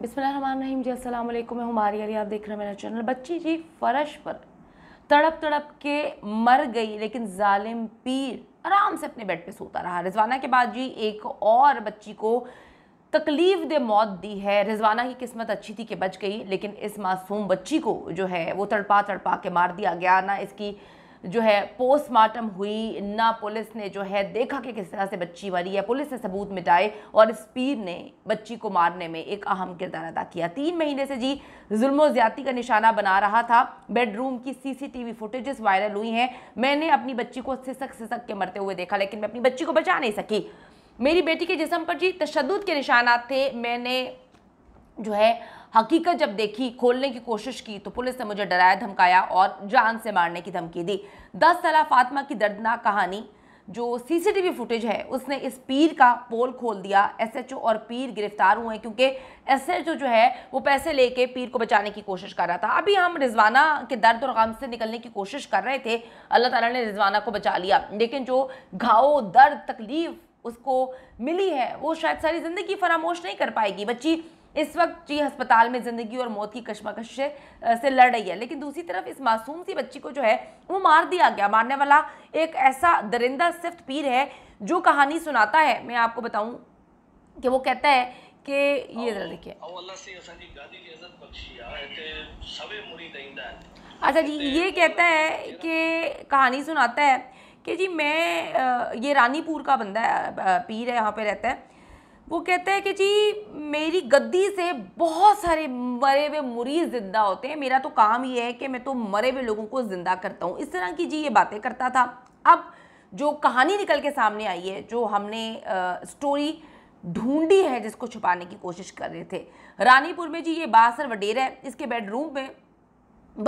बिसमीम जी अस्सलाम वालेकुम मैं हमारी अली आप देख रहे हैं मेरा चैनल बच्ची जी फ़र्श पर तड़प तड़प के मर गई लेकिन जालिम पीर आराम से अपने बेड पे सोता रहा रिजवाना के बाद जी एक और बच्ची को तकलीफ दे मौत दी है रिजवाना की किस्मत अच्छी थी कि बच गई लेकिन इस मासूम बच्ची को जो है वो तड़पा तड़पा के मार दिया गया ना इसकी जो है पोस्टमार्टम हुई ना पुलिस ने जो है देखा कि किस तरह से बच्ची मरी है पुलिस ने सबूत मिटाए और इस पीर ने बच्ची को मारने में एक अहम किरदार अदा किया तीन महीने से जी जुल्म ज़्यादती का निशाना बना रहा था बेडरूम की सीसीटीवी फुटेजेस वायरल हुई हैं मैंने अपनी बच्ची को सिसक सिसक के मरते हुए देखा लेकिन मैं अपनी बच्ची को बचा नहीं सकी मेरी बेटी के जिसम पर जी तशद के निशाना थे मैंने जो है हकीकत जब देखी खोलने की कोशिश की तो पुलिस ने मुझे डराया धमकाया और जान से मारने की धमकी दी दस तला फातिमा की दर्दनाक कहानी जो सीसीटीवी फुटेज है उसने इस पीर का पोल खोल दिया एसएचओ और पीर गिरफ्तार हुए क्योंकि एसएचओ जो है वो पैसे लेके पीर को बचाने की कोशिश कर रहा था अभी हम रिजवाना के दर्द और गम से निकलने की कोशिश कर रहे थे अल्लाह ताला ने रिजवाना को बचा लिया लेकिन जो घाव दर्द तकलीफ़ उसको मिली है वो शायद सारी ज़िंदगी फरामोश नहीं कर पाएगी बच्ची इस वक्त जी अस्पताल में ज़िंदगी और मौत की कश्मकश से लड़ रही है लेकिन दूसरी तरफ इस मासूम सी बच्ची को जो है वो मार दिया गया मारने वाला एक ऐसा दरिंदा सिफ्त पीर है जो कहानी सुनाता है मैं आपको बताऊं कि वो कहता है कि ये ज़रा देखिए अच्छा जी ये तो कहता है कि कहानी सुनाता है कि जी मैं ये रानीपुर का बंदा है पीर है यहाँ पे रहता है वो कहता है कि जी मेरी गद्दी से बहुत सारे मरे हुए मुरीद ज़िंदा होते हैं मेरा तो काम ये है कि मैं तो मरे हुए लोगों को ज़िंदा करता हूँ इस तरह की जी ये बातें करता था अब जो कहानी निकल के सामने आई है जो हमने आ, स्टोरी ढूंढी है जिसको छुपाने की कोशिश कर रहे थे रानीपुर में जी ये बासर वडेरा है इसके बेडरूम में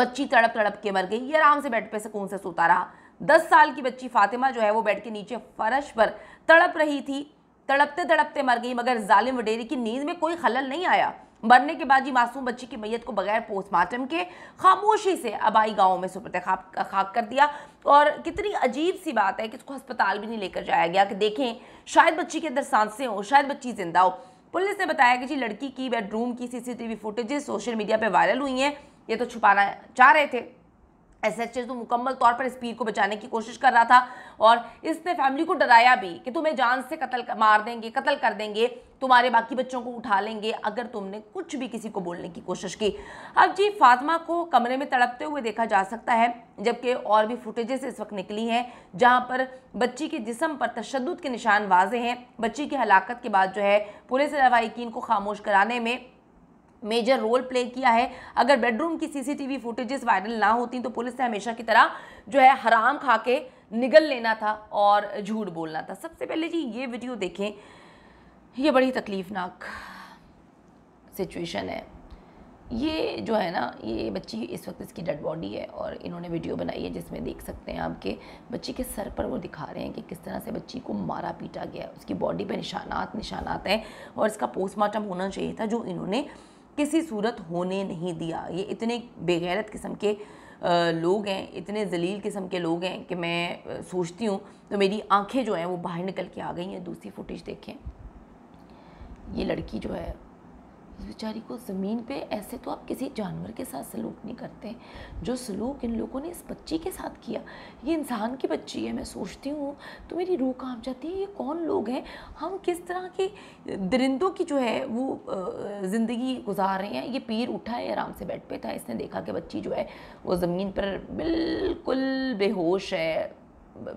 बच्ची तड़प तड़प के मर गई ये आराम से बेड पे सुकून से सोता रहा दस साल की बच्ची फातिमा जो है वो बेड के नीचे फर्श पर तड़प रही थी तड़पते तड़पते मर गई मगर जालिम वडेरी की नींद में कोई खलल नहीं आया मरने के बाद ही मासूम बच्ची की मैयत को बगैर पोस्टमार्टम के खामोशी से अबाई गाँव में सुपरत खाक खाक कर दिया और कितनी अजीब सी बात है कि इसको अस्पताल भी नहीं लेकर जाया गया कि देखें शायद बच्ची के अंदर सांसें हो शायद बच्ची जिंदा हो पुलिस ने बताया कि जी लड़की की बेडरूम की सीसीटीवी फुटेजेस सोशल मीडिया पर वायरल हुई हैं ये तो छुपाना चाह रहे थे एस एच तो मुकम्मल तौर पर इस पीर को बचाने की कोशिश कर रहा था और इसने फैमिली को डराया भी कि तुम्हें जान से कत्ल मार देंगे कत्ल कर देंगे तुम्हारे बाकी बच्चों को उठा लेंगे अगर तुमने कुछ भी किसी को बोलने की कोशिश की अब जी फातिमा को कमरे में तड़पते हुए देखा जा सकता है जबकि और भी फुटेजेस इस वक्त निकली हैं जहां पर बच्ची के जिसम पर तशद के निशान वाजे हैं बच्ची की हलाकत के बाद जो है पुलिस रवायकीन को खामोश कराने में मेजर रोल प्ले किया है अगर बेडरूम की सीसीटीवी फुटेजेस वायरल ना होती तो पुलिस ने हमेशा की तरह जो है हराम खा के निगल लेना था और झूठ बोलना था सबसे पहले जी ये वीडियो देखें ये बड़ी तकलीफ़नाक सिचुएशन है ये जो है ना ये बच्ची इस वक्त इसकी डेड बॉडी है और इन्होंने वीडियो बनाई है जिसमें देख सकते हैं आपके बच्ची के सर पर वो दिखा रहे हैं कि किस तरह से बच्ची को मारा पीटा गया उसकी बॉडी पे निशानात निशानात हैं और इसका पोस्टमार्टम होना चाहिए था जो इन्होंने किसी सूरत होने नहीं दिया ये इतने बेगैरत किस्म के लोग हैं इतने जलील किस्म के लोग हैं कि मैं सोचती हूँ तो मेरी आंखें जो हैं वो बाहर निकल के आ गई हैं दूसरी फुटेज देखें ये लड़की जो है बेचारी को ज़मीन पे ऐसे तो आप किसी जानवर के साथ सलूक नहीं करते जो सलूक इन लोगों ने इस बच्ची के साथ किया ये इंसान की बच्ची है मैं सोचती हूँ तो मेरी रूह काम जाती है ये कौन लोग हैं हम किस तरह के दरिंदों की जो है वो ज़िंदगी गुजार रहे हैं ये पीर उठा है आराम से बेड पे था इसने देखा कि बच्ची जो है वो ज़मीन पर बिल्कुल बेहोश है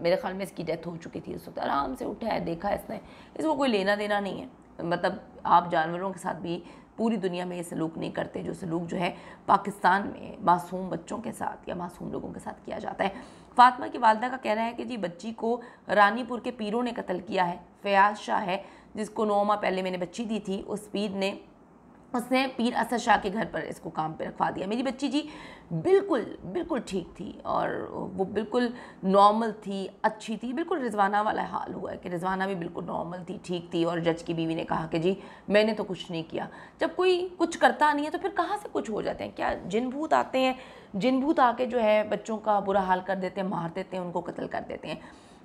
मेरे ख्याल में इसकी डेथ हो चुकी थी उस वक्त आराम से उठा है देखा है इसने इसको कोई लेना देना नहीं है मतलब आप जानवरों के साथ भी पूरी दुनिया में ये सलूक नहीं करते जो सलूक जो है पाकिस्तान में मासूम बच्चों के साथ या मासूम लोगों के साथ किया जाता है फातिमा की वालदा का कहना है कि जी बच्ची को रानीपुर के पीरों ने कत्ल किया है फयाज शाह है जिसको नौ माह पहले मैंने बच्ची दी थी उस पीर ने उसने पीर असद शाह के घर पर इसको काम पे रखवा दिया मेरी बच्ची जी बिल्कुल बिल्कुल ठीक थी और वो बिल्कुल नॉर्मल थी अच्छी थी बिल्कुल रिजवाना वाला हाल हुआ है कि रिजवाना भी बिल्कुल नॉर्मल थी ठीक थी और जज की बीवी ने कहा कि जी मैंने तो कुछ नहीं किया जब कोई कुछ करता नहीं है तो फिर कहाँ से कुछ हो जाते हैं क्या जिन भूत आते हैं जिन भूत आके जो है बच्चों का बुरा हाल कर देते हैं मार देते हैं उनको कत्ल कर देते हैं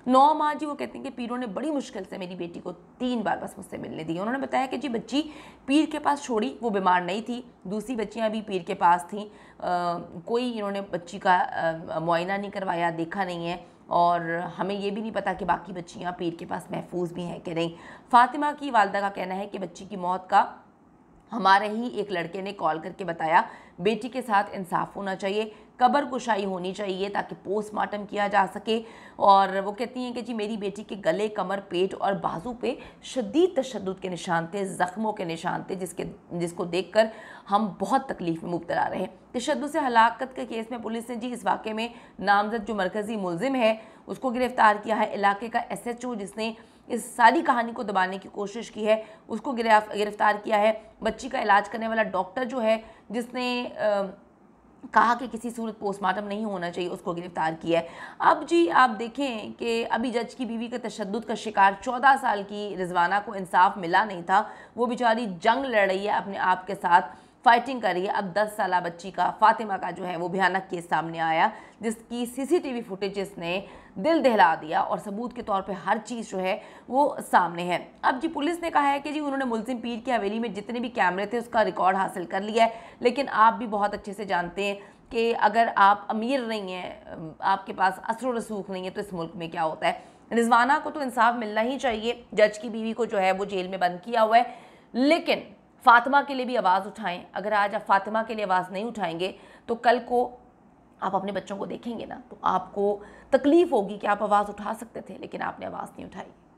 नौ माँ जी वो कहते हैं कि पीरों ने बड़ी मुश्किल से मेरी बेटी को तीन बार बस मुझसे मिलने दी उन्होंने बताया कि जी बच्ची पीर के पास छोड़ी वो बीमार नहीं थी दूसरी बच्चियाँ भी पीर के पास आ, कोई इन्होंने बच्ची का मुआयना नहीं करवाया देखा नहीं है और हमें ये भी नहीं पता कि बाकी बच्चियाँ पीर के पास महफूज भी हैं कि नहीं फ़ातिमा की वालदा का कहना है कि बच्ची की मौत का हमारे ही एक लड़के ने कॉल करके बताया बेटी के साथ इंसाफ होना चाहिए कबर कुशाई होनी चाहिए ताकि पोस्टमार्टम किया जा सके और वो कहती हैं कि जी मेरी बेटी के गले कमर पेट और बाजू पे शदीद तशद के निशान थे ज़ख्मों के निशान थे जिसके जिसको देख कर हम बहुत तकलीफ़ में मुबतला रहे तशद से हलाकत के केस में पुलिस ने जी इस वाक़े में नामजद जो मरकज़ी मुलिम है उसको गिरफ़्तार किया है इलाके का एस एच ओ जिसने इस सारी कहानी को दबाने की कोशिश की है उसको गिरफ्तार किया है बच्ची का इलाज करने वाला डॉक्टर जो है जिसने आ, कहा कि किसी सूरत पोस्टमार्टम नहीं होना चाहिए उसको गिरफ़्तार किया है अब जी आप देखें कि अभी जज की बीवी के तशद का शिकार चौदह साल की रिजवाना को इंसाफ मिला नहीं था वो बेचारी जंग लड़ रही है अपने आप के साथ फाइटिंग करी है अब 10 साल बच्ची का फातिमा का जो है वो भयानक केस सामने आया जिसकी सीसीटीवी फुटेजेस ने दिल दहला दिया और सबूत के तौर पे हर चीज़ जो है वो सामने है अब जी पुलिस ने कहा है कि जी उन्होंने मुलजिम पीर की हवेली में जितने भी कैमरे थे उसका रिकॉर्ड हासिल कर लिया है लेकिन आप भी बहुत अच्छे से जानते हैं कि अगर आप अमीर नहीं हैं आपके पास असर रसूख नहीं है तो इस मुल्क में क्या होता है रिजवाना को तो इंसाफ मिलना ही चाहिए जज की बीवी को जो है वो जेल में बंद किया हुआ है लेकिन फातिमा के लिए भी आवाज़ उठाएं अगर आज आप फातिमा के लिए आवाज़ नहीं उठाएंगे तो कल को आप अपने बच्चों को देखेंगे ना तो आपको तकलीफ़ होगी कि आप आवाज़ उठा सकते थे लेकिन आपने आवाज़ नहीं उठाई